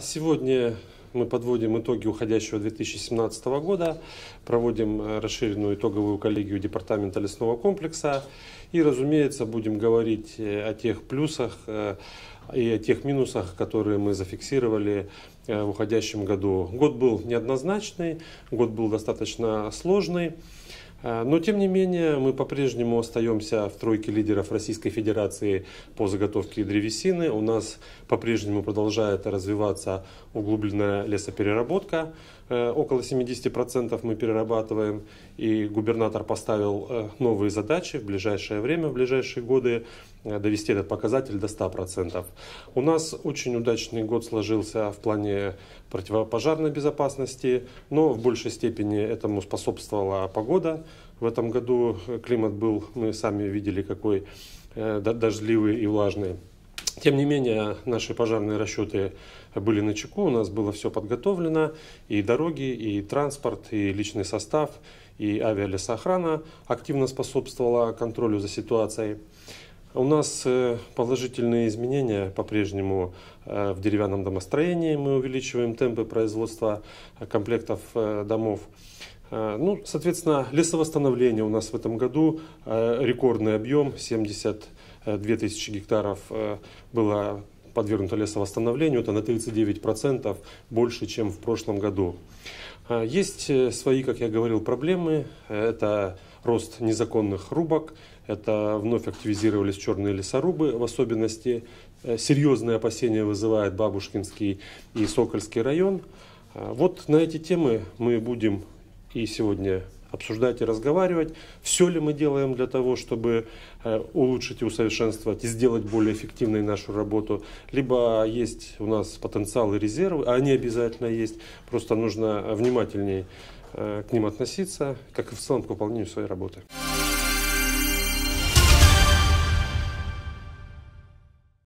Сегодня мы подводим итоги уходящего 2017 года, проводим э, расширенную итоговую коллегию Департамента лесного комплекса и, разумеется, будем говорить э, о тех плюсах э, и о тех минусах, которые мы зафиксировали в уходящем году. Год был неоднозначный, год был достаточно сложный. Э, но, тем не менее, мы по-прежнему остаемся в тройке лидеров Российской Федерации по заготовке древесины. У нас по-прежнему продолжает развиваться углубленная лесопереработка. Э, около 70% мы перерабатываем, и губернатор поставил э, новые задачи в ближайшее время, в ближайшие годы Э, довести этот показатель до 100%. У нас очень удачный год сложился в плане противопожарной безопасности, но в большей степени этому способствовала погода. В этом году э, климат был, мы сами видели, какой э, дождливый и влажный. Тем не менее, наши пожарные расчеты были на чеку, у нас было все подготовлено, и дороги, и транспорт, и личный состав, и авиалесоохрана активно способствовала контролю за ситуацией. У нас э, положительные изменения по-прежнему э, в деревянном домостроении. Мы увеличиваем темпы производства э, комплектов домов. Ну, соответственно, лесовосстановление у нас в этом году рекордный объем 72 тысячи гектаров было подвергнуто лесовосстановлению, это на 39% больше, чем в прошлом году. А, есть э, свои, как я говорил, проблемы. Это рост незаконных рубок, это вновь активизировались черные лесорубы, в особенности э, серьезные опасения вызывает Бабушкинский и Сокольский район. А, вот на эти темы мы будем и сегодня обсуждать и разговаривать, все ли мы делаем для того, чтобы э, улучшить и усовершенствовать и сделать более эффективной нашу работу, либо есть у нас потенциал и резервы, а они обязательно есть, просто нужно э, внимательнее э, к ним относиться, как и в целом к выполнению своей работы.